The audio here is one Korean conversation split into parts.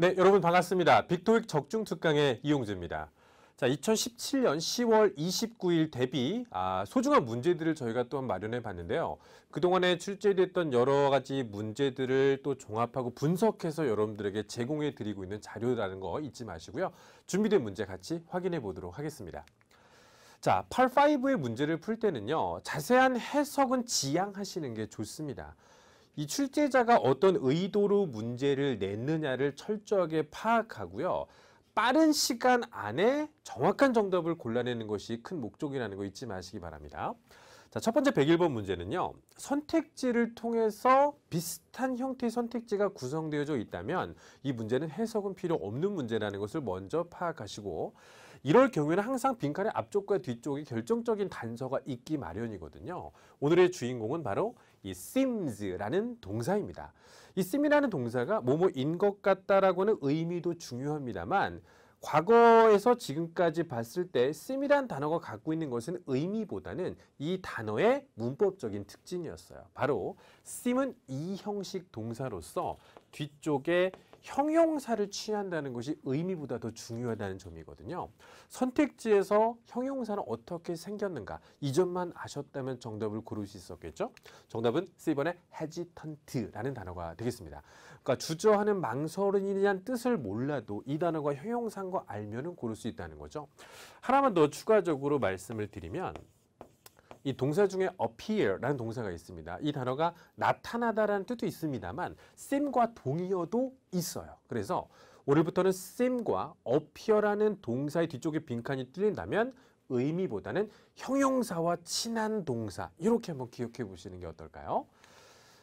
네, 여러분 반갑습니다. 빅토익 적중 특강의 이용재입니다. 자, 2017년 10월 29일 대비 아, 소중한 문제들을 저희가 또한 마련해 봤는데요. 그동안에 출제됐던 여러 가지 문제들을 또 종합하고 분석해서 여러분들에게 제공해 드리고 있는 자료라는 거 잊지 마시고요. 준비된 문제 같이 확인해 보도록 하겠습니다. 자, 8 5의 문제를 풀 때는요. 자세한 해석은 지양하시는 게 좋습니다. 이 출제자가 어떤 의도로 문제를 냈느냐를 철저하게 파악하고요. 빠른 시간 안에 정확한 정답을 골라내는 것이 큰 목적이라는 거 잊지 마시기 바랍니다. 자, 첫 번째 101번 문제는요. 선택지를 통해서 비슷한 형태의 선택지가 구성되어져 있다면 이 문제는 해석은 필요 없는 문제라는 것을 먼저 파악하시고 이럴 경우에는 항상 빈칸의 앞쪽과 뒤쪽에 결정적인 단서가 있기 마련이거든요. 오늘의 주인공은 바로 이 seems라는 동사입니다. 이 seem이라는 동사가 뭐뭐인 것 같다라고는 의미도 중요합니다만 과거에서 지금까지 봤을 때 seem이란 단어가 갖고 있는 것은 의미보다는 이 단어의 문법적인 특징이었어요. 바로 seem은 이 형식 동사로서 뒤쪽에 형용사를 취한다는 것이 의미보다 더 중요하다는 점이거든요. 선택지에서 형용사는 어떻게 생겼는가 이 점만 아셨다면 정답을 고를 수 있었겠죠. 정답은 C번의 hesitant라는 단어가 되겠습니다. 그러니까 주저하는 망설이냐는 뜻을 몰라도 이 단어가 형용사인 거 알면 은 고를 수 있다는 거죠. 하나만 더 추가적으로 말씀을 드리면 이 동사 중에 appear라는 동사가 있습니다. 이 단어가 나타나다라는 뜻도 있습니다만 쌤과 동의어도 있어요. 그래서 오늘부터는 쌤과 appear라는 동사의 뒤쪽에 빈칸이 뚫린다면 의미보다는 형용사와 친한 동사 이렇게 한번 기억해 보시는 게 어떨까요?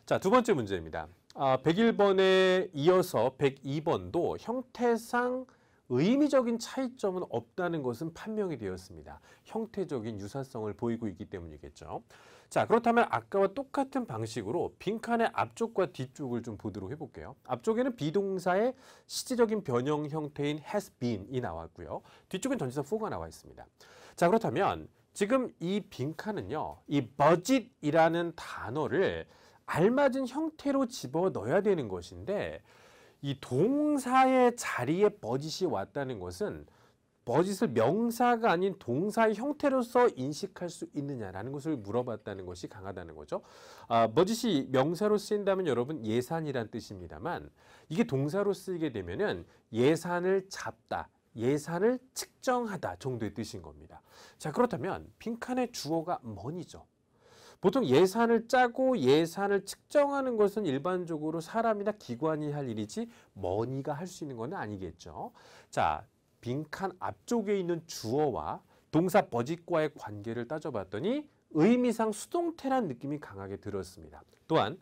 자, 두 번째 문제입니다. 아, 101번에 이어서 102번도 형태상 의미적인 차이점은 없다는 것은 판명이 되었습니다. 형태적인 유사성을 보이고 있기 때문이겠죠. 자 그렇다면 아까와 똑같은 방식으로 빈칸의 앞쪽과 뒤쪽을 좀 보도록 해볼게요. 앞쪽에는 비동사의 시제적인 변형 형태인 has been이 나왔고요. 뒤쪽엔 전치사 for가 나와 있습니다. 자 그렇다면 지금 이 빈칸은요. 이 budget이라는 단어를 알맞은 형태로 집어넣어야 되는 것인데 이 동사의 자리에 버짓이 왔다는 것은 버짓을 명사가 아닌 동사의 형태로서 인식할 수 있느냐라는 것을 물어봤다는 것이 강하다는 거죠. 아, 버짓이 명사로 쓰인다면 여러분 예산이란 뜻입니다만 이게 동사로 쓰이게 되면은 예산을 잡다, 예산을 측정하다 정도의 뜻인 겁니다. 자 그렇다면 빈칸의 주어가 m o 죠 보통 예산을 짜고 예산을 측정하는 것은 일반적으로 사람이나 기관이 할 일이지 머니가 할 수 있는 건 아니겠죠. 자, 빈칸 앞쪽에 있는 주어와 동사 버짓과의 관계를 따져봤더니 의미상 수동태란 느낌이 강하게 들었습니다. 또한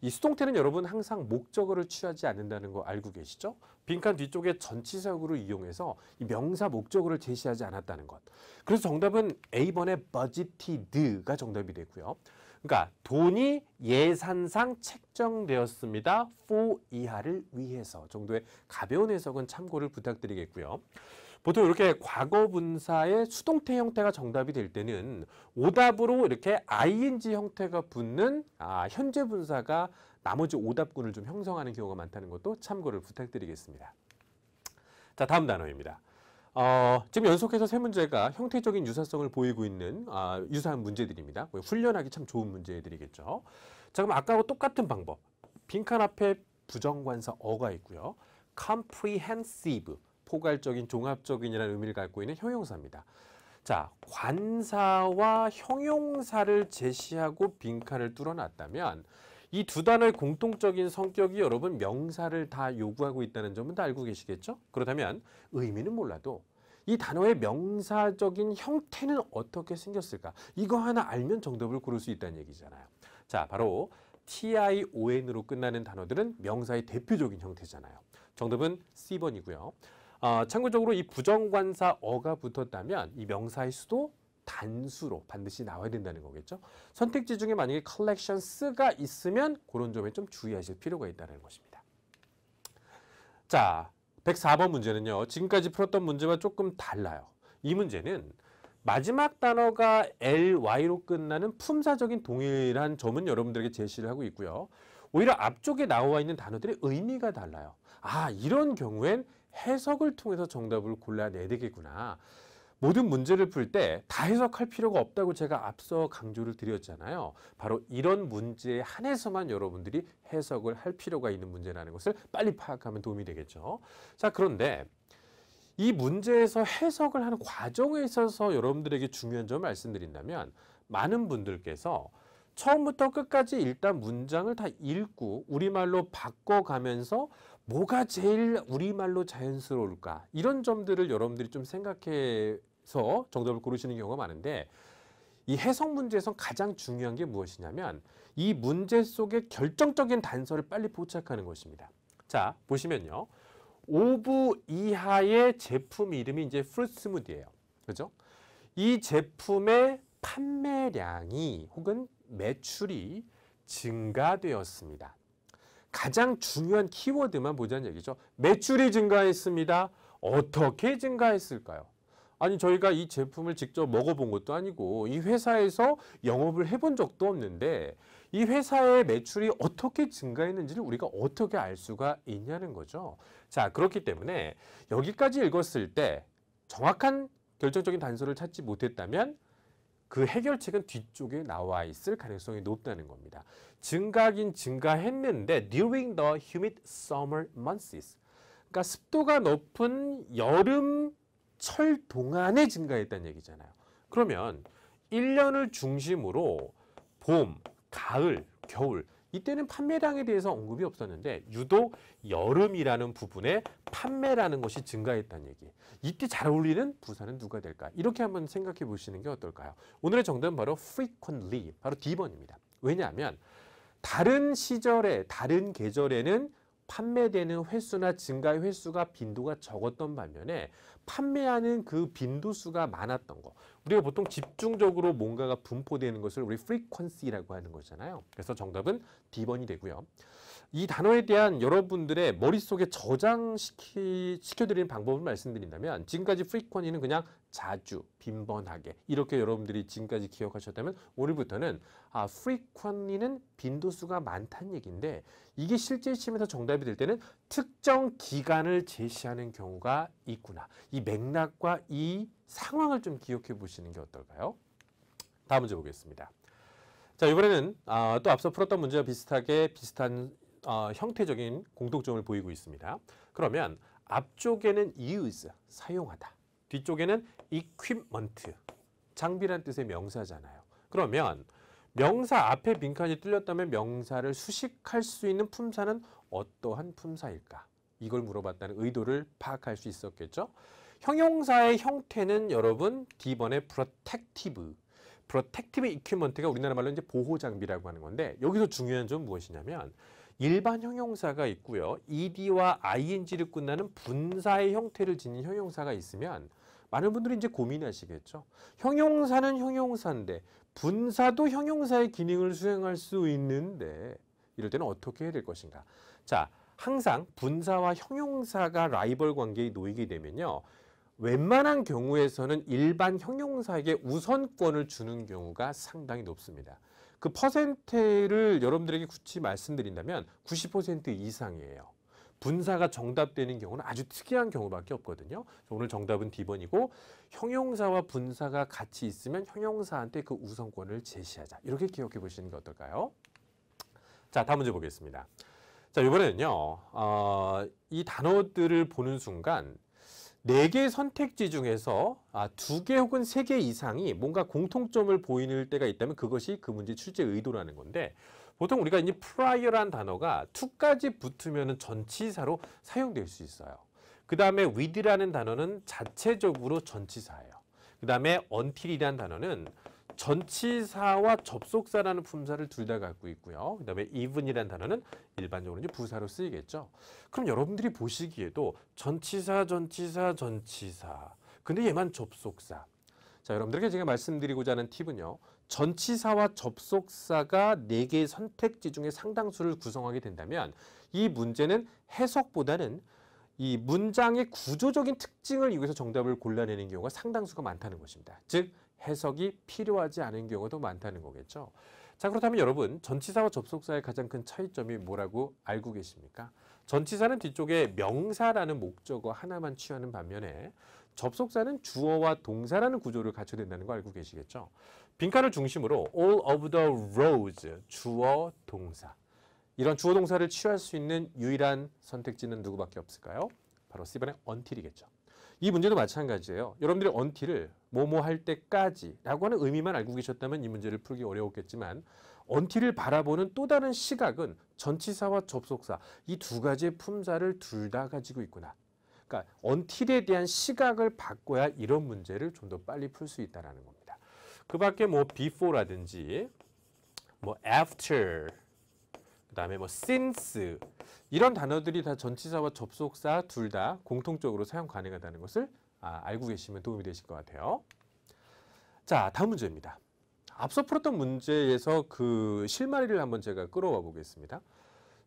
이 수동태는 여러분 항상 목적어를 취하지 않는다는 거 알고 계시죠? 빈칸 뒤쪽에 전치사역으로 이용해서 이 명사 목적어를 제시하지 않았다는 것. 그래서 정답은 A번의 budgeted가 정답이 되고요. 그러니까 돈이 예산상 책정되었습니다. for 이하를 위해서 정도의 가벼운 해석은 참고를 부탁드리겠고요. 보통 이렇게 과거 분사의 수동태 형태가 정답이 될 때는 오답으로 이렇게 ing 형태가 붙는 아, 현재 분사가 나머지 오답군을 좀 형성하는 경우가 많다는 것도 참고를 부탁드리겠습니다. 자, 다음 단어입니다. 어, 지금 연속해서 세 문제가 형태적인 유사성을 보이고 있는 아, 유사한 문제들입니다. 뭐 훈련하기 참 좋은 문제들이겠죠. 자, 그럼 아까하고 똑같은 방법. 빈칸 앞에 부정관사 어가 있고요. comprehensive 포괄적인 종합적인이라는 의미를 갖고 있는 형용사입니다. 자, 관사와 형용사를 제시하고 빈칸을 뚫어놨다면 이 두 단어의 공통적인 성격이 여러분 명사를 다 요구하고 있다는 점은 다 알고 계시겠죠? 그렇다면 의미는 몰라도 이 단어의 명사적인 형태는 어떻게 생겼을까? 이거 하나 알면 정답을 고를 수 있다는 얘기잖아요. 자, 바로 tion 으로 끝나는 단어들은 명사의 대표적인 형태잖아요. 정답은 C번이고요. 어, 참고적으로 이 부정관사 어가 붙었다면 이 명사의 수도 단수로 반드시 나와야 된다는 거겠죠. 선택지 중에 만약에 collections가 있으면 그런 점에 좀 주의하실 필요가 있다는 것입니다. 자, 104번 문제는요. 지금까지 풀었던 문제와 조금 달라요. 이 문제는 마지막 단어가 ly로 끝나는 품사적인 동일한 점은 여러분들에게 제시를 하고 있고요. 오히려 앞쪽에 나와 있는 단어들의 의미가 달라요. 아, 이런 경우엔 해석을 통해서 정답을 골라내야 되겠구나. 모든 문제를 풀 때 다 해석할 필요가 없다고 제가 앞서 강조를 드렸잖아요. 바로 이런 문제에 한해서만 여러분들이 해석을 할 필요가 있는 문제라는 것을 빨리 파악하면 도움이 되겠죠. 자, 그런데 이 문제에서 해석을 하는 과정에 있어서 여러분들에게 중요한 점을 말씀드린다면 많은 분들께서 처음부터 끝까지 일단 문장을 다 읽고 우리말로 바꿔가면서 뭐가 제일 우리말로 자연스러울까? 이런 점들을 여러분들이 좀 생각해서 정답을 고르시는 경우가 많은데 이 해석 문제에선 가장 중요한 게 무엇이냐면 이 문제 속에 결정적인 단서를 빨리 포착하는 것입니다. 자, 보시면요. 오브 이하의 제품 이름이 이제 프루 스무디예요. 그죠? 이 제품의 판매량이 혹은 매출이 증가되었습니다. 가장 중요한 키워드만 보자는 얘기죠. 매출이 증가했습니다. 어떻게 증가했을까요? 아니 저희가 이 제품을 직접 먹어본 것도 아니고 이 회사에서 영업을 해본 적도 없는데 이 회사의 매출이 어떻게 증가했는지를 우리가 어떻게 알 수가 있냐는 거죠. 자 그렇기 때문에 여기까지 읽었을 때 정확한 결정적인 단서를 찾지 못했다면 그 해결책은 뒤쪽에 나와 있을 가능성이 높다는 겁니다. 증가긴 증가했는데 during the humid summer months 그러니까 습도가 높은 여름 철 동안에 증가했다는 얘기잖아요. 그러면 1년을 중심으로 봄, 가을, 겨울 이때는 판매량에 대해서 언급이 없었는데 유독 여름이라는 부분에 판매라는 것이 증가했다는 얘기. 이때 잘 어울리는 부사는 누가 될까? 이렇게 한번 생각해 보시는 게 어떨까요? 오늘의 정답은 바로 frequently, 바로 D번입니다. 왜냐하면 다른 시절에, 다른 계절에는 판매되는 횟수나 증가의 횟수가 빈도가 적었던 반면에 판매하는 그 빈도수가 많았던 거. 우리가 보통 집중적으로 뭔가가 분포되는 것을 우리 frequency라고 하는 거잖아요. 그래서 정답은 d 번이 되고요. 이 단어에 대한 여러분들의 머릿속에 저장시키, 시켜드리는 방법을 말씀드린다면 지금까지 frequency는 그냥 자주, 빈번하게 이렇게 여러분들이 지금까지 기억하셨다면 오늘부터는 아, frequently는 빈도수가 많다는 얘기인데 이게 실제 시험에서 정답이 될 때는 특정 기간을 제시하는 경우가 있구나. 이 맥락과 이 상황을 좀 기억해 보시는 게 어떨까요? 다음 문제 보겠습니다. 자 이번에는 아, 또 앞서 풀었던 문제와 비슷하게 비슷한 어, 형태적인 공통점을 보이고 있습니다. 그러면 앞쪽에는 use, 사용하다. 뒤쪽에는 equipment. 장비란 뜻의 명사잖아요. 그러면 명사 앞에 빈칸이 뚫렸다면 명사를 수식할 수 있는 품사는 어떠한 품사일까? 이걸 물어봤다는 의도를 파악할 수 있었겠죠? 형용사의 형태는 여러분 D번의 protective, protective equipment가 우리나라 말로 이제 보호 장비라고 하는 건데 여기서 중요한 점 무엇이냐면 일반 형용사가 있고요. ed와 ing를 끝나는 분사의 형태를 지닌 형용사가 있으면 많은 분들이 이제 고민하시겠죠. 형용사는 형용사인데 분사도 형용사의 기능을 수행할 수 있는데 이럴 때는 어떻게 해야 될 것인가? 자, 항상 분사와 형용사가 라이벌 관계에 놓이게 되면요. 웬만한 경우에서는 일반 형용사에게 우선권을 주는 경우가 상당히 높습니다. 그퍼센트를 여러분들에게 굳이 말씀드린다면 90% 이상이에요. 분사가 정답되는 경우는 아주 특이한 경우밖에 없거든요. 오늘 정답은 D번이고 형용사와 분사가 같이 있으면 형용사한테 그 우선권을 제시하자. 이렇게 기억해 보시는 게 어떨까요? 자, 다음 문제 보겠습니다. 자, 이번에는요. 어, 이 단어들을 보는 순간 네 개 선택지 중에서 아, 2개 혹은 세 개 이상이 뭔가 공통점을 보이는 때가 있다면 그것이 그 문제 출제 의도라는 건데 보통 우리가 이 prior란 단어가 to까지 붙으면 전치사로 사용될 수 있어요. 그 다음에 with라는 단어는 자체적으로 전치사예요. 그 다음에 until이라는 단어는 전치사와 접속사라는 품사를 둘 다 갖고 있고요. 그 다음에 even이라는 단어는 일반적으로 이제 부사로 쓰이겠죠. 그럼 여러분들이 보시기에도 전치사, 전치사, 전치사. 근데 얘만 접속사. 자, 여러분들께 제가 말씀드리고자 하는 팁은요. 전치사와 접속사가 네개의 선택지 중에 상당수를 구성하게 된다면 이 문제는 해석보다는 이 문장의 구조적인 특징을 이용해서 정답을 골라내는 경우가 상당수가 많다는 것입니다. 즉 해석이 필요하지 않은 경우가 더 많다는 거겠죠. 자 그렇다면 여러분 전치사와 접속사의 가장 큰 차이점이 뭐라고 알고 계십니까? 전치사는 뒤쪽에 명사라는 목적어 하나만 취하는 반면에 접속사는 주어와 동사라는 구조를 갖춰야 된다는 거 알고 계시겠죠? 빈칸을 중심으로 all of the rows 주어 동사 이런 주어 동사를 취할 수 있는 유일한 선택지는 누구밖에 없을까요? 바로 C번의 until이겠죠. 이 문제도 마찬가지예요. 여러분들이 until을 뭐뭐 할 때까지 라고 하는 의미만 알고 계셨다면 이 문제를 풀기 어려웠겠지만 until을 바라보는 또 다른 시각은 전치사와 접속사 이 두 가지의 품사를 둘 다 가지고 있구나. 그러니까 until에 대한 시각을 바꿔야 이런 문제를 좀 더 빨리 풀 수 있다는 겁니다. 그 밖에 뭐 before라든지 뭐 after 그 다음에 뭐 since 이런 단어들이 다 전치사와 접속사 둘 다 공통적으로 사용 가능하다는 것을 아, 알고 계시면 도움이 되실 것 같아요. 자, 다음 문제입니다. 앞서 풀었던 문제에서 그 실마리를 한번 제가 끌어와 보겠습니다.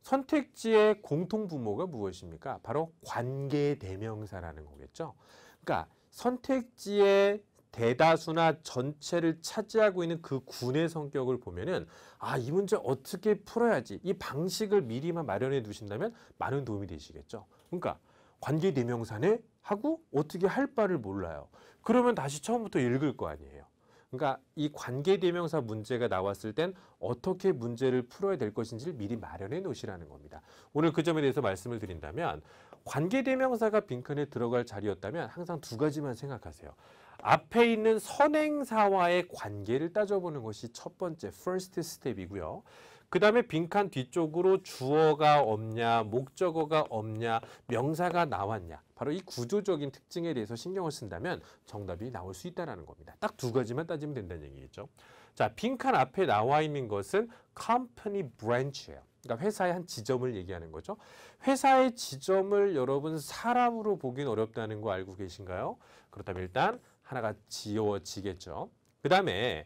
선택지의 공통부모가 무엇입니까? 바로 관계대명사라는 거겠죠. 그러니까 선택지의 대다수나 전체를 차지하고 있는 그 군의 성격을 보면은 아, 이 문제 어떻게 풀어야지 이 방식을 미리만 마련해 두신다면 많은 도움이 되시겠죠. 그러니까 관계 대명사네 하고 어떻게 할 바를 몰라요. 그러면 다시 처음부터 읽을 거 아니에요. 그러니까 이 관계 대명사 문제가 나왔을 땐 어떻게 문제를 풀어야 될 것인지를 미리 마련해 놓으시라는 겁니다. 오늘 그 점에 대해서 말씀을 드린다면 관계 대명사가 빈칸에 들어갈 자리였다면 항상 두 가지만 생각하세요. 앞에 있는 선행사와의 관계를 따져보는 것이 첫 번째 first step이고요. 그 다음에 빈칸 뒤쪽으로 주어가 없냐, 목적어가 없냐, 명사가 나왔냐. 바로 이 구조적인 특징에 대해서 신경을 쓴다면 정답이 나올 수 있다는 겁니다. 딱 두 가지만 따지면 된다는 얘기겠죠. 자, 빈칸 앞에 나와 있는 것은 company branch예요. 그러니까 회사의 한 지점을 얘기하는 거죠. 회사의 지점을 여러분 사람으로 보긴 어렵다는 거 알고 계신가요? 그렇다면 일단 하나가 지워지겠죠. 그 다음에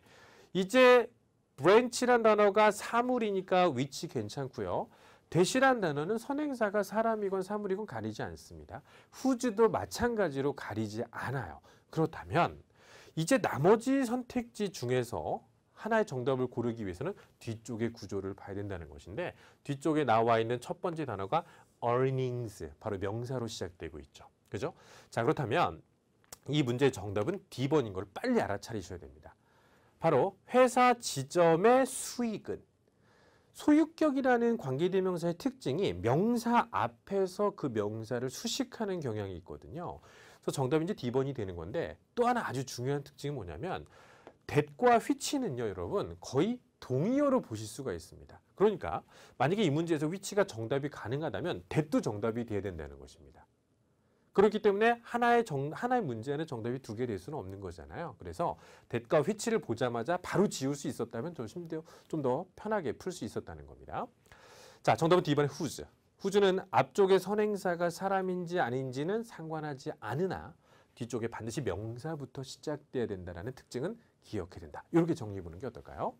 이제 브랜치란 단어가 사물이니까 위치 괜찮고요. 대시란 단어는 선행사가 사람이건 사물이건 가리지 않습니다. 후즈도 마찬가지로 가리지 않아요. 그렇다면 이제 나머지 선택지 중에서 하나의 정답을 고르기 위해서는 뒤쪽의 구조를 봐야 된다는 것인데 뒤쪽에 나와 있는 첫 번째 단어가 earnings 바로 명사로 시작되고 있죠. 그죠? 자 그렇다면 이 문제의 정답은 D번인 걸 빨리 알아차리셔야 됩니다. 바로 회사 지점의 수익은 소유격이라는 관계대명사의 특징이 명사 앞에서 그 명사를 수식하는 경향이 있거든요. 그래서 정답은 이제 D번이 되는 건데 또 하나 아주 중요한 특징이 뭐냐면 댓과 휘치는요, 여러분 거의 동의어로 보실 수가 있습니다. 그러니까 만약에 이 문제에서 위치가 정답이 가능하다면 댓도 정답이 돼야 된다는 것입니다. 그렇기 때문에 하나의 정, 하나의 문제 안에 정답이 두 개 될 수는 없는 거잖아요. 그래서 댓과 휘치를 보자마자 바로 지울 수 있었다면 좀 더 편하게 풀 수 있었다는 겁니다. 자, 정답은 D번의 whose. whose는 앞쪽의 선행사가 사람인지 아닌지는 상관하지 않으나 뒤쪽에 반드시 명사부터 시작돼야 된다는 특징은 기억해야 된다. 이렇게 정리해 보는 게 어떨까요?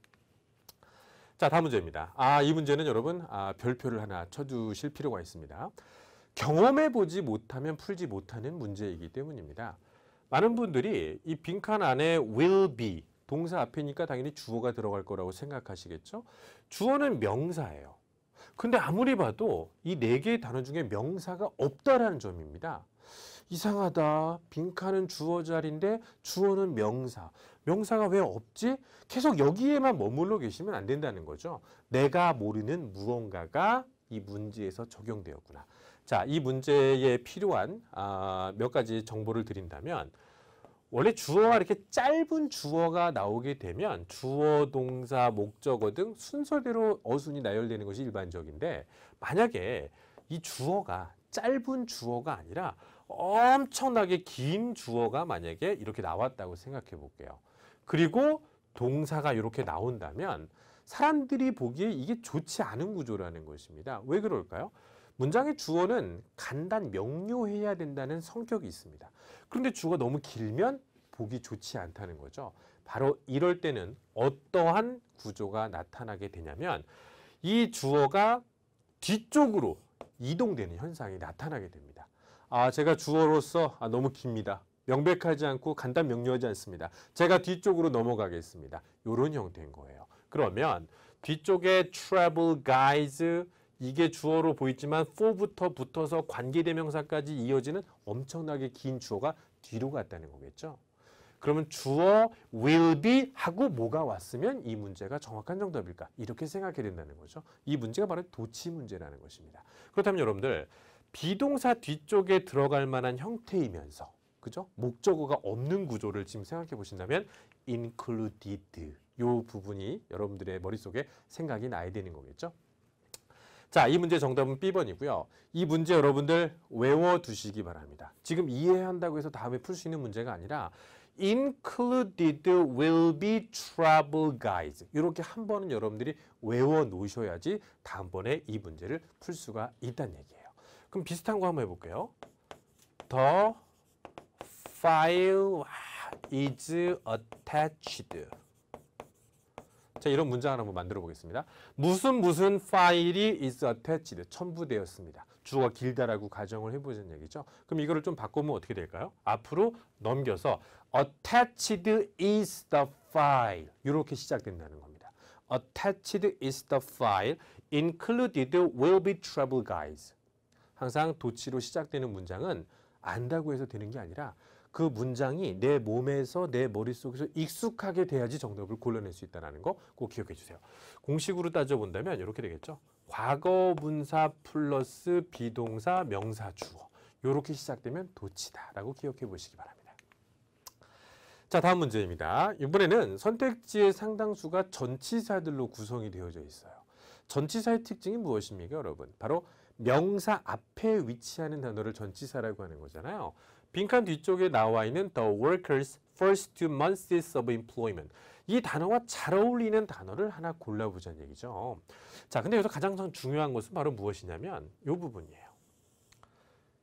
자, 다음 문제입니다. 아, 이 문제는 여러분 아, 별표를 하나 쳐두실 필요가 있습니다. 경험해 보지 못하면 풀지 못하는 문제이기 때문입니다. 많은 분들이 이 빈칸 안에 will be 동사 앞이니까 당연히 주어가 들어갈 거라고 생각하시겠죠. 주어는 명사예요. 근데 아무리 봐도 이 네 개의 단어 중에 명사가 없다라는 점입니다. 이상하다. 빈칸은 주어 자리인데 주어는 명사. 명사가 왜 없지? 계속 여기에만 머물러 계시면 안 된다는 거죠. 내가 모르는 무언가가 이 문제에서 적용되었구나. 자, 이 문제에 필요한 아, 몇 가지 정보를 드린다면 원래 주어가 이렇게 짧은 주어가 나오게 되면 주어, 동사, 목적어 등 순서대로 어순이 나열되는 것이 일반적인데 만약에 이 주어가 짧은 주어가 아니라 엄청나게 긴 주어가 만약에 이렇게 나왔다고 생각해 볼게요. 그리고 동사가 이렇게 나온다면 사람들이 보기에 이게 좋지 않은 구조라는 것입니다. 왜 그럴까요? 문장의 주어는 간단 명료해야 된다는 성격이 있습니다. 그런데 주어가 너무 길면 보기 좋지 않다는 거죠. 바로 이럴 때는 어떠한 구조가 나타나게 되냐면 이 주어가 뒤쪽으로 이동되는 현상이 나타나게 됩니다. 아, 제가 주어로서 아, 너무 깁니다. 명백하지 않고 간단 명료하지 않습니다. 제가 뒤쪽으로 넘어가겠습니다. 이런 형태인 거예요. 그러면 뒤쪽에 travel g u i s 이게 주어로 보이지만 for부터 붙어서 관계대명사까지 이어지는 엄청나게 긴 주어가 뒤로 갔다는 거겠죠. 그러면 주어 will be 하고 뭐가 왔으면 이 문제가 정확한 정답일까? 이렇게 생각해 된다는 거죠. 이 문제가 바로 도치 문제라는 것입니다. 그렇다면 여러분들 비동사 뒤쪽에 들어갈 만한 형태이면서 그죠? 목적어가 없는 구조를 지금 생각해 보신다면 included 요 부분이 여러분들의 머릿속에 생각이 나야 되는 거겠죠? 자, 이 문제 정답은 B번이고요. 이 문제 여러분들 외워두시기 바랍니다. 지금 이해한다고 해서 다음에 풀 수 있는 문제가 아니라 included will be travel guides. 이렇게 한 번은 여러분들이 외워놓으셔야지 다음번에 이 문제를 풀 수가 있다는 얘기예요. 그럼 비슷한 거 한번 해볼게요. 더 file is attached. 자, 이런 문장 하나 한번 만들어 보겠습니다. 무슨 무슨 파일이 is attached, 첨부되었습니다. 주어가 길다라고 가정을 해보자는 얘기죠. 그럼 이거를 좀 바꾸면 어떻게 될까요? 앞으로 넘겨서 attached is the file 이렇게 시작된다는 겁니다. attached is the file included will be trouble guys. 항상 도치로 시작되는 문장은 안다고 해서 되는 게 아니라 그 문장이 내 몸에서 내 머릿속에서 익숙하게 돼야지 정답을 골라낼 수 있다는 거 꼭 기억해 주세요. 공식으로 따져본다면 이렇게 되겠죠. 과거 분사 플러스 비동사 명사 주어 이렇게 시작되면 도치다라고 기억해 보시기 바랍니다. 자 다음 문제입니다. 이번에는 선택지의 상당수가 전치사들로 구성이 되어져 있어요. 전치사의 특징이 무엇입니까 여러분? 바로 명사 앞에 위치하는 단어를 전치사라고 하는 거잖아요. 빈칸 뒤쪽에 나와 있는 the workers first two months of employment 이 단어와 잘 어울리는 단어를 하나 골라보자는 얘기죠. 자, 근데 여기서 가장 중요한 것은 바로 무엇이냐면 이 부분이에요.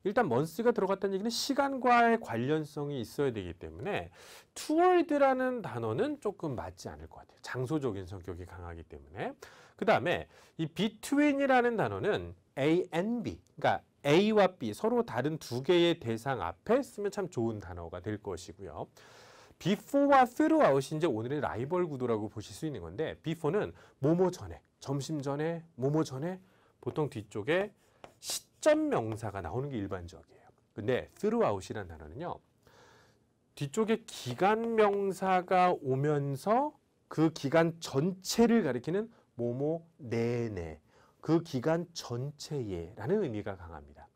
일단 먼스가 들어갔다는 얘기는 시간과의 관련성이 있어야 되기 때문에 투월드라는 단어는 조금 맞지 않을 것 같아요. 장소적인 성격이 강하기 때문에 그 다음에 이 between이라는 단어는 ANB 그러니까 A와 B 서로 다른 두 개의 대상 앞에 쓰면 참 좋은 단어가 될 것이고요. before와 throughout이 이제 오늘의 라이벌 구도라고 보실 수 있는 건데 before는 뭐뭐 전에, 점심 전에, 뭐뭐 전에 보통 뒤쪽에 시점 명사가 나오는 게 일반적이에요. 근데 throughout이라는 단어는요. 뒤쪽에 기간 명사가 오면서 그 기간 전체를 가리키는 뭐뭐 내내 그 기간 전체에 라는 의미가 강합니다.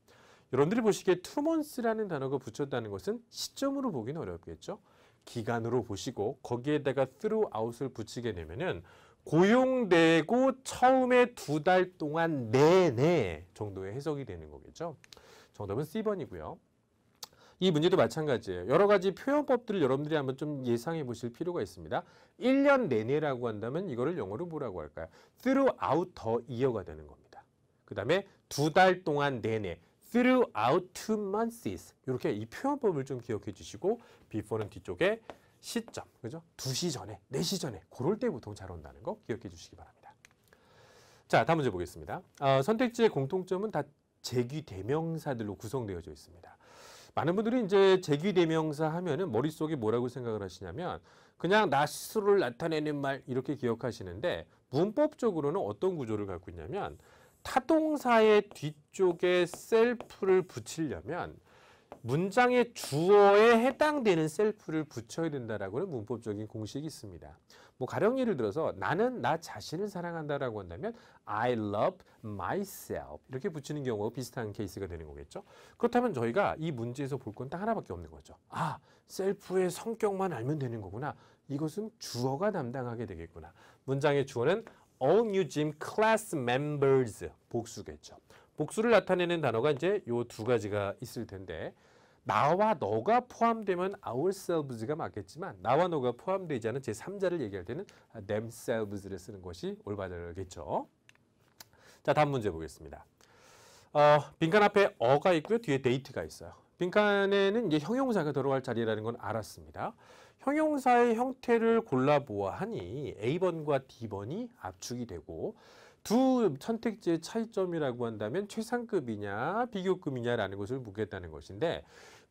여러분들이 보시기에 투먼스라는 단어가 붙였다는 것은 시점으로 보기는 어렵겠죠. 기간으로 보시고 거기에다가 throughout을 붙이게 되면은 고용되고 처음에 두 달 동안 내내 정도의 해석이 되는 거겠죠. 정답은 C번이고요. 이 문제도 마찬가지예요. 여러 가지 표현법들을 여러분들이 한번 좀 예상해 보실 필요가 있습니다. 1년 내내라고 한다면 이거를 영어로 뭐라고 할까요? throughout 더 이어가 되는 겁니다. 그 다음에 두 달 동안 내내 throughout two months 이렇게 이 표현법을 좀 기억해 주시고 before는 뒤쪽에 시점, 그죠? 2시 전에, 4시 전에 그럴 때 보통 잘 온다는 거 기억해 주시기 바랍니다. 자, 다음 문제 보겠습니다. 어, 선택지의 공통점은 다 제기 대명사들로 구성되어져 있습니다. 많은 분들이 이제 제기대명사 하면은 머릿속에 뭐라고 생각을 하시냐면 그냥 나 스스로를 나타내는 말 이렇게 기억하시는데 문법적으로는 어떤 구조를 갖고 있냐면 타동사의 뒤쪽에 셀프를 붙이려면 문장의 주어에 해당되는 셀프를 붙여야 된다라고 하는 문법적인 공식이 있습니다. 뭐 가령 예를 들어서 나는 나 자신을 사랑한다라고 한다면 I love myself 이렇게 붙이는 경우 비슷한 케이스가 되는 거겠죠. 그렇다면 저희가 이 문제에서 볼 건 딱 하나밖에 없는 거죠. 아, 셀프의 성격만 알면 되는 거구나. 이것은 주어가 담당하게 되겠구나. 문장의 주어는 all new gym class members 복수겠죠. 복수를 나타내는 단어가 이제 요 두 가지가 있을 텐데 나와 너가 포함되면 ourselves가 맞겠지만 나와 너가 포함되지 않은 제3자를 얘기할 때는 themselves를 쓰는 것이 올바르겠죠. 자 다음 문제 보겠습니다. 어, 빈칸 앞에 어가 있고요. 뒤에 데이트가 있어요. 빈칸에는 이제 형용사가 들어갈 자리라는 건 알았습니다. 형용사의 형태를 골라보아하니 A번과 D번이 압축이 되고 두 선택지의 차이점이라고 한다면 최상급이냐 비교급이냐라는 것을 묻겠다는 것인데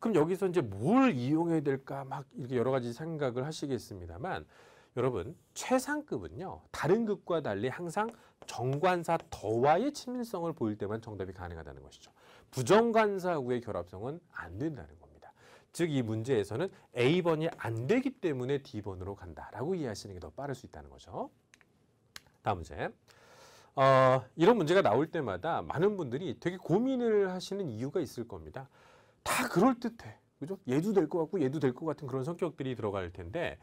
그럼 여기서 이제 뭘 이용해야 될까 막 이렇게 여러 가지 생각을 하시겠습니다만 여러분 최상급은요 다른 급과 달리 항상 정관사 더와의 친밀성을 보일 때만 정답이 가능하다는 것이죠. 부정관사하의 결합성은 안 된다는 겁니다. 즉 이 문제에서는 A번이 안 되기 때문에 D번으로 간다라고 이해하시는 게 더 빠를 수 있다는 거죠. 다음 문제. 어, 이런 문제가 나올 때마다 많은 분들이 되게 고민을 하시는 이유가 있을 겁니다. 다 그럴듯해. 그죠? 예도될 것 같고 예도될 것 같은 그런 성격들이 들어갈 텐데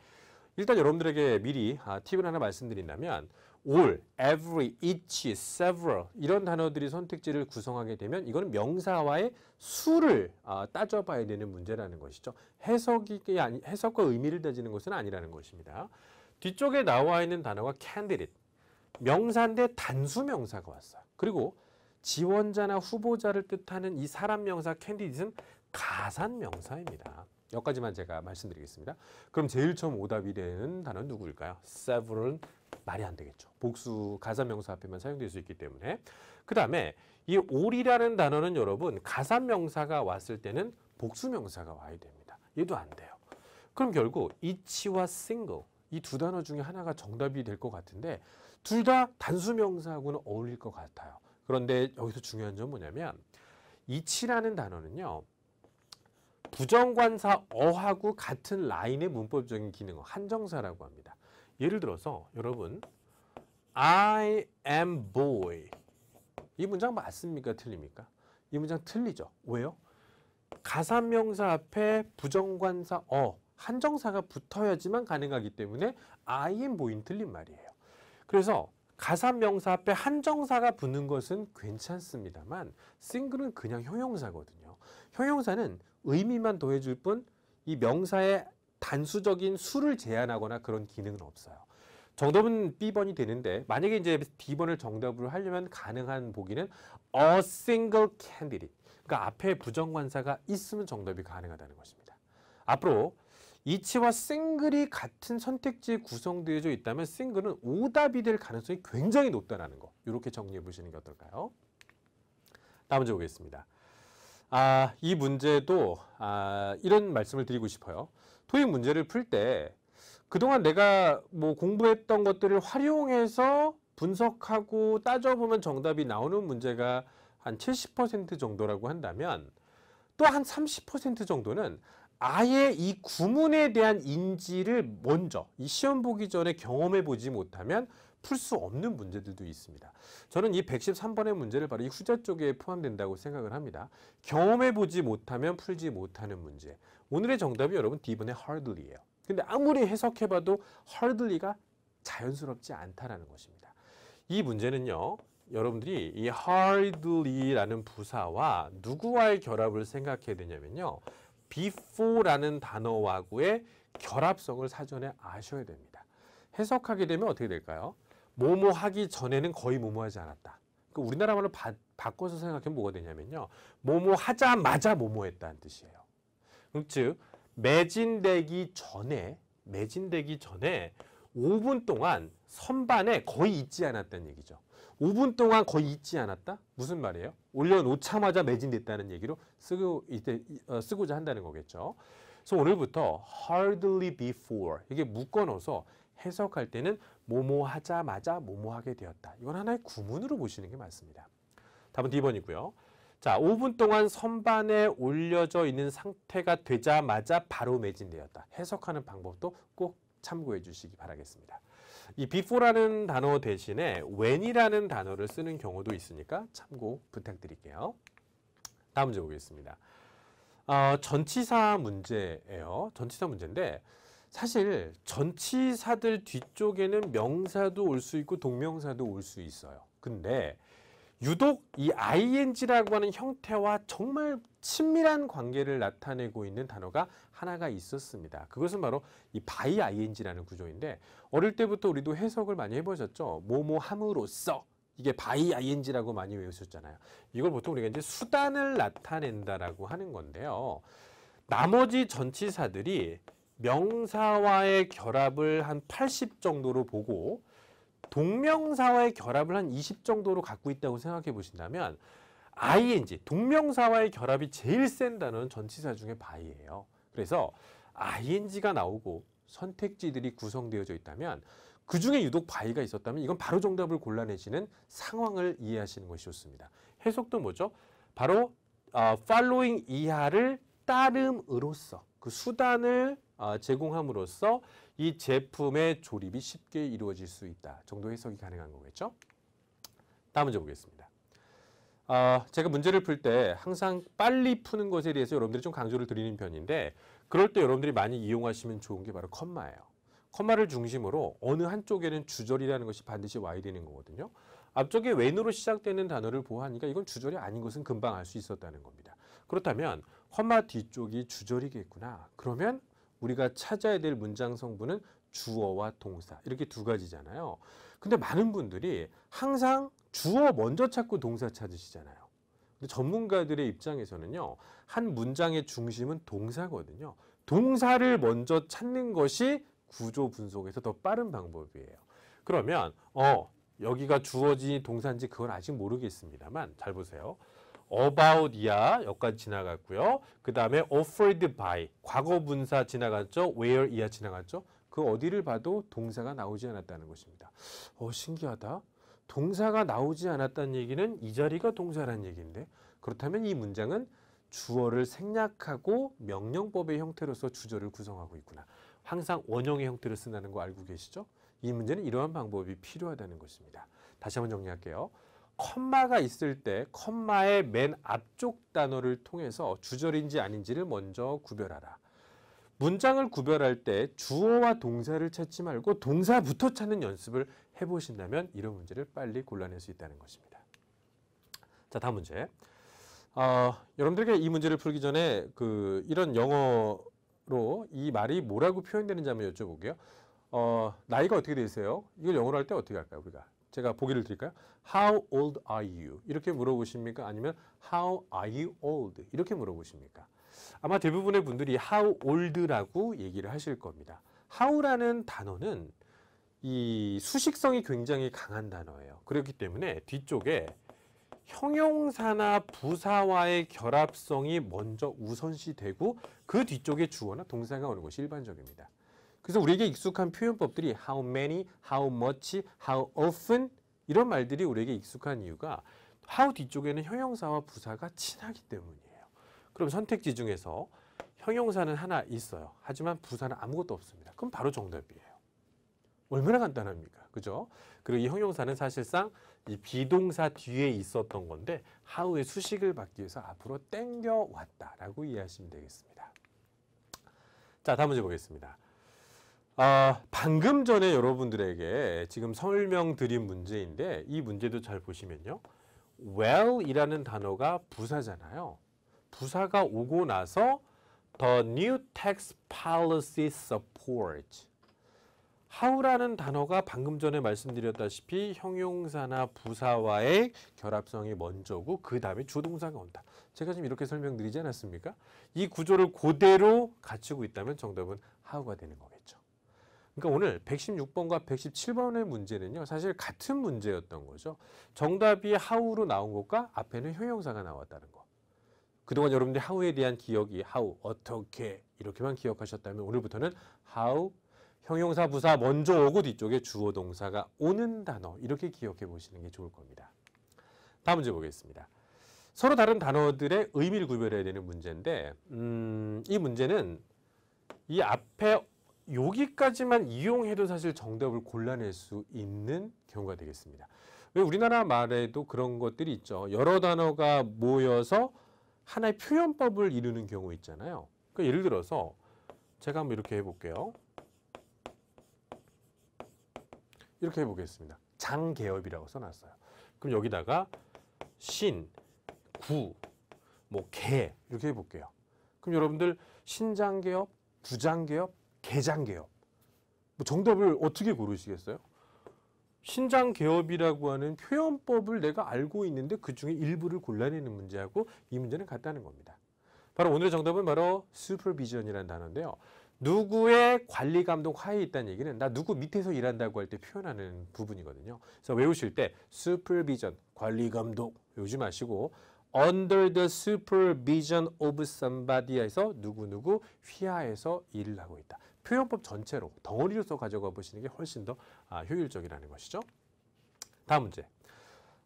일단 여러분들에게 미리 아, 팁을 하나 말씀드린다면 all, every, each, several 이런 단어들이 선택지를 구성하게 되면 이거는 명사와의 수를 아, 따져봐야 되는 문제라는 것이죠. 해석이 아니, 해석과 의미를 따지는 것은 아니라는 것입니다. 뒤쪽에 나와 있는 단어가 candidate 명사인데 단수 명사가 왔어요. 그리고 지원자나 후보자를 뜻하는 이 사람 명사 캔디디은 가산 명사입니다. 여기까지만 제가 말씀드리겠습니다. 그럼 제일 처음 오답이 되는 단어는 누구일까요? several은 말이 안 되겠죠. 복수 가산명사 앞에만 사용될 수 있기 때문에 그 다음에 이 올이라는 단어는 여러분 가산명사가 왔을 때는 복수명사가 와야 됩니다. 얘도 안 돼요. 그럼 결국 이치와 single 이 두 단어 중에 하나가 정답이 될 것 같은데 둘 다 단수명사하고는 어울릴 것 같아요. 그런데 여기서 중요한 점 뭐냐면 이치라는 단어는요. 부정관사 어하고 같은 라인의 문법적인 기능어 한정사라고 합니다. 예를 들어서 여러분 I am boy 이 문장 맞습니까? 틀립니까? 이 문장 틀리죠. 왜요? 가산명사 앞에 부정관사 어 한정사가 붙어야지만 가능하기 때문에 I am boy는 틀린 말이에요. 그래서 가사 명사 앞에 한정사가 붙는 것은 괜찮습니다만 싱글은 그냥 형용사거든요. 형용사는 의미만 더해줄 뿐 이 명사의 단수적인 수를 제한하거나 그런 기능은 없어요. 정답은 B번이 되는데 만약에 이제 D번을 정답으로 하려면 가능한 보기는 a single candidate. 그러니까 앞에 부정관사가 있으면 정답이 가능하다는 것입니다. 앞으로 이치와 싱글이 같은 선택지에 구성되어 있다면 싱글은 오답이 될 가능성이 굉장히 높다라는 거. 이렇게 정리해 보시는 게 어떨까요? 다음 문제 보겠습니다. 아, 이 문제도 아, 이런 말씀을 드리고 싶어요. 토익 문제를 풀 때 그동안 내가 뭐 공부했던 것들을 활용해서 분석하고 따져보면 정답이 나오는 문제가 한 70% 정도라고 한다면 또 한 30% 정도는 아예 이 구문에 대한 인지를 먼저 이 시험 보기 전에 경험해 보지 못하면 풀 수 없는 문제들도 있습니다. 저는 이 113번의 문제를 바로 이 후자 쪽에 포함된다고 생각을 합니다. 경험해 보지 못하면 풀지 못하는 문제. 오늘의 정답이 여러분 D번의 hardly예요. 근데 아무리 해석해 봐도 hardly가 자연스럽지 않다라는 것입니다. 이 문제는요. 여러분들이 이 hardly라는 부사와 누구와의 결합을 생각해야 되냐면요. before라는 단어와의 결합성을 사전에 아셔야 됩니다. 해석하게 되면 어떻게 될까요? 뭐뭐 하기 전에는 거의 뭐뭐 하지 않았다. 그 우리나라 말로 바, 바꿔서 생각하면 뭐가 되냐면요. 뭐뭐 하자마자 뭐뭐 했다는 뜻이에요. 즉 매진되기 전에 매진되기 전에 5분 동안 선반에 거의 있지 않았다는 얘기죠. 5분 동안 거의 잊지 않았다? 무슨 말이에요? 올려놓자마자 매진됐다는 얘기로 쓰고, 이때, 어, 쓰고자 한다는 거겠죠. 그래서 오늘부터 hardly before 이게 묶어놓어서 해석할 때는 모모 하자마자 모모 하게 되었다. 이건 하나의 구문으로 보시는 게 맞습니다. 답은 D번이고요. 자, 5분 동안 선반에 올려져 있는 상태가 되자마자 바로 매진되었다. 해석하는 방법도 꼭 참고해 주시기 바라겠습니다. 이 before라는 단어 대신에 when이라는 단어를 쓰는 경우도 있으니까 참고 부탁드릴게요. 다음 문제 보겠습니다. 어, 전치사 문제예요. 전치사 문제인데 사실 전치사들 뒤쪽에는 명사도 올 수 있고 동명사도 올 수 있어요. 근데 유독 이 ing라고 하는 형태와 정말 친밀한 관계를 나타내고 있는 단어가 하나가 있었습니다. 그것은 바로 이 by ing라는 구조인데 어릴 때부터 우리도 해석을 많이 해보셨죠. 뭐뭐 함으로써 이게 by ing라고 많이 외우셨잖아요. 이걸 보통 우리가 이제 수단을 나타낸다라고 하는 건데요. 나머지 전치사들이 명사와의 결합을 한 80 정도로 보고 동명사와의 결합을 한 20 정도로 갖고 있다고 생각해 보신다면 ing, 동명사와의 결합이 제일 센 단어는 전치사 중에 by예요. 그래서 ing가 나오고 선택지들이 구성되어져 있다면 그 중에 유독 바이가 있었다면 이건 바로 정답을 골라내시는 상황을 이해하시는 것이 좋습니다. 해석도 뭐죠? 바로 어, following 이하를 따름으로써 그 수단을 어, 제공함으로써 이 제품의 조립이 쉽게 이루어질 수 있다 정도 해석이 가능한 거겠죠. 다음 문제 보겠습니다. 어, 제가 문제를 풀 때 항상 빨리 푸는 것에 대해서 여러분들이 좀 강조를 드리는 편인데 그럴 때 여러분들이 많이 이용하시면 좋은 게 바로 컴마예요. 컴마를 중심으로 어느 한쪽에는 주절이라는 것이 반드시 와야 되는 거거든요. 앞쪽에 왼으로 시작되는 단어를 보아하니까 이건 주절이 아닌 것은 금방 알 수 있었다는 겁니다. 그렇다면 컴마 뒤쪽이 주절이겠구나. 그러면 우리가 찾아야 될 문장 성분은 주어와 동사 이렇게 두 가지잖아요. 근데 많은 분들이 항상 주어 먼저 찾고 동사 찾으시잖아요. 근데 전문가들의 입장에서는요. 한 문장의 중심은 동사거든요. 동사를 먼저 찾는 것이 구조 분석에서 더 빠른 방법이에요. 그러면 어 여기가 주어지 동사인지 그걸 아직 모르겠습니다만 잘 보세요. about 이하 여기까지 지나갔고요. 그 다음에 offered by 과거 분사 지나갔죠. where 이하 지나갔죠. 그 어디를 봐도 동사가 나오지 않았다는 것입니다. 어 신기하다. 동사가 나오지 않았다는 얘기는 이 자리가 동사라는 얘기인데 그렇다면 이 문장은 주어를 생략하고 명령법의 형태로서 주절를 구성하고 있구나. 항상 원형의 형태로 쓴다는 거 알고 계시죠? 이 문제는 이러한 방법이 필요하다는 것입니다. 다시 한번 정리할게요. 컴마가 있을 때 컴마의 맨 앞쪽 단어를 통해서 주절인지 아닌지를 먼저 구별하라. 문장을 구별할 때 주어와 동사를 찾지 말고 동사부터 찾는 연습을 해보신다면 이런 문제를 빨리 골라낼 수 있다는 것입니다. 자, 다음 문제. 어, 여러분들에게 이 문제를 풀기 전에 그 이런 영어로 이 말이 뭐라고 표현되는지 한번 여쭤볼게요. 어, 나이가 어떻게 되세요? 이걸 영어로 할 때 어떻게 할까요, 우리가? 제가 보기를 드릴까요? How old are you? 이렇게 물어보십니까? 아니면 How are you old? 이렇게 물어보십니까? 아마 대부분의 분들이 How old라고 얘기를 하실 겁니다. How라는 단어는 이 수식성이 굉장히 강한 단어예요. 그렇기 때문에 뒤쪽에 형용사나 부사와의 결합성이 먼저 우선시되고 그 뒤쪽에 주어나 동사가 오는 것이 일반적입니다. 그래서 우리에게 익숙한 표현법들이 how many, how much, how often 이런 말들이 우리에게 익숙한 이유가 how 뒤쪽에는 형용사와 부사가 친하기 때문이에요. 그럼 선택지 중에서 형용사는 하나 있어요. 하지만 부사는 아무것도 없습니다. 그럼 바로 정답이에요. 얼마나 간단합니까? 그죠? 그리고 이 형용사는 사실상 이 비동사 뒤에 있었던 건데 how의 수식을 받기 위해서 앞으로 땡겨왔다라고 이해하시면 되겠습니다. 자, 다음 문제 보겠습니다. 아, 방금 전에 여러분들에게 지금 설명드린 문제인데 이 문제도 잘 보시면요. well이라는 단어가 부사잖아요. 부사가 오고 나서 the new tax policy support how라는 단어가 방금 전에 말씀드렸다시피 형용사나 부사와의 결합성이 먼저고 그 다음에 주동사가 온다. 제가 지금 이렇게 설명드리지 않았습니까? 이 구조를 그대로 갖추고 있다면 정답은 how가 되는 거예요. 그러니까 오늘 116번과 117번의 문제는요. 사실 같은 문제였던 거죠. 정답이 하우로 나온 것과 앞에는 형용사가 나왔다는 거. 그동안 여러분들이 how에 대한 기억이 how, 어떻게 이렇게만 기억하셨다면 오늘부터는 how, 형용사 부사 먼저 오고 뒤쪽에 주어 동사가 오는 단어 이렇게 기억해 보시는 게 좋을 겁니다. 다음 문제 보겠습니다. 서로 다른 단어들의 의미를 구별해야 되는 문제인데 음, 이 문제는 이 앞에 여기까지만 이용해도 사실 정답을 골라낼 수 있는 경우가 되겠습니다. 왜 우리나라 말에도 그런 것들이 있죠. 여러 단어가 모여서 하나의 표현법을 이루는 경우 있잖아요. 그러니까 예를 들어서 제가 한번 이렇게 해볼게요. 이렇게 해보겠습니다. 장개업이라고 써놨어요. 그럼 여기다가 신, 구, 뭐 개 이렇게 해볼게요. 그럼 여러분들 신장개업, 구장개업, 개장 개업. 뭐 정답을 어떻게 고르시겠어요? 신장 개업이라고 하는 표현법을 내가 알고 있는데 그 중에 일부를 골라내는 문제하고 이 문제는 같다는 겁니다. 바로 오늘의 정답은 바로 슈퍼비전이라는 단어인데요. 누구의 관리 감독 하에 있다는 얘기는 나 누구 밑에서 일한다고 할 때 표현하는 부분이거든요. 그래서 외우실 때 s u p e 관리 감독 외우지 마시고 under the supervision of somebody에서 누구누구 휘하에서 일을 하고 있다. 표현법 전체로 덩어리로 서 가져가 보시는 게 훨씬 더 아, 효율적이라는 것이죠. 다음 문제.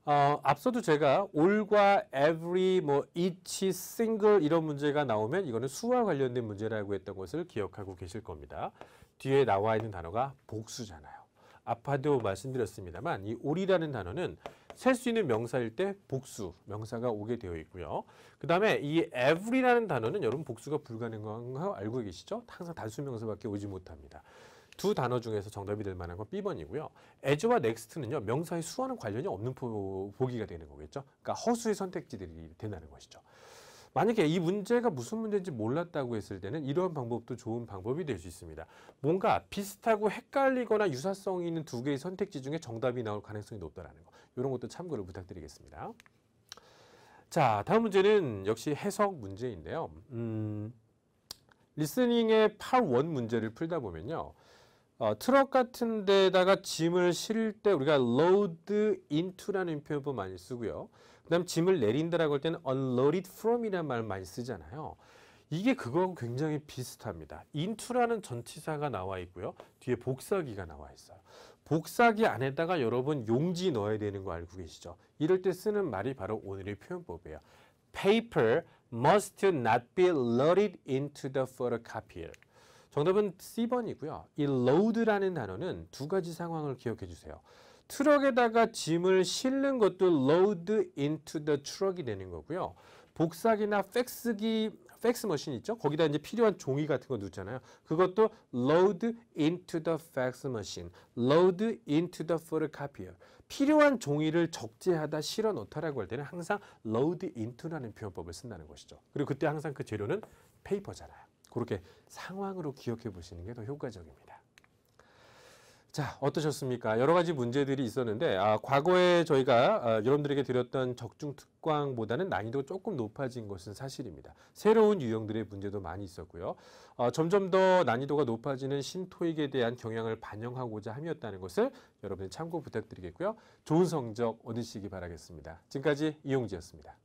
어, 앞서도 제가 all과 every, 뭐 each, single 이런 문제가 나오면 이거는 수와 관련된 문제라고 했던 것을 기억하고 계실 겁니다. 뒤에 나와 있는 단어가 복수잖아요. 아파도 말씀드렸습니다만 이 all이라는 단어는 셀수 있는 명사일 때 복수, 명사가 오게 되어 있고요. 그 다음에 이 every라는 단어는 여러분 복수가 불가능한 거 알고 계시죠? 항상 단수 명사밖에 오지 못합니다. 두 단어 중에서 정답이 될 만한 건 B번이고요. as와 next는요. 명사의 수와는 관련이 없는 보, 기가 되는 거겠죠. 그러니까 허수의 선택지들이 된다는 것이죠. 만약에 이 문제가 무슨 문제인지 몰랐다고 했을 때는 이러한 방법도 좋은 방법이 될 수 있습니다. 뭔가 비슷하고 헷갈리거나 유사성 있는 두 개의 선택지 중에 정답이 나올 가능성이 높다는 거. 이런 것도 참고를 부탁드리겠습니다. 자, 다음 문제는 역시 해석 문제인데요. 음, 리스닝의 8원 문제를 풀다 보면요. 어, 트럭 같은 데다가 짐을 실을 때 우리가 load into라는 표현법 많이 쓰고요. 그 다음 짐을 내린다라고 할 때는 unloaded from이라는 말 많이 쓰잖아요. 이게 그거하고 굉장히 비슷합니다. into라는 전치사가 나와 있고요. 뒤에 복사기가 나와 있어요. 복사기 안에다가 여러분 용지 넣어야 되는 거 알고 계시죠? 이럴 때 쓰는 말이 바로 오늘의 표현법이에요. paper must not be loaded into the photocopier. 정답은 C번이고요. 이 load라는 단어는 두 가지 상황을 기억해 주세요. 트럭에다가 짐을 실는 것도 load into the truck이 되는 거고요. 복사기나 팩스기 팩스 머신 있죠? 거기다 이제 필요한 종이 같은 거 넣잖아요. 그것도 load into the fax machine, load into the photocopier. 필요한 종이를 적재하다 실어 놓다라고할 때는 항상 load into라는 표현법을 쓴다는 것이죠. 그리고 그때 항상 그 재료는 페이퍼잖아요. 그렇게 상황으로 기억해 보시는 게 더 효과적입니다. 자, 어떠셨습니까? 여러 가지 문제들이 있었는데, 아, 과거에 저희가 아, 여러분들에게 드렸던 적중 특광보다는 난이도가 조금 높아진 것은 사실입니다. 새로운 유형들의 문제도 많이 있었고요. 아, 점점 더 난이도가 높아지는 신토익에 대한 경향을 반영하고자 함이었다는 것을 여러분이 참고 부탁드리겠고요. 좋은 성적 얻으시기 바라겠습니다. 지금까지 이용지였습니다.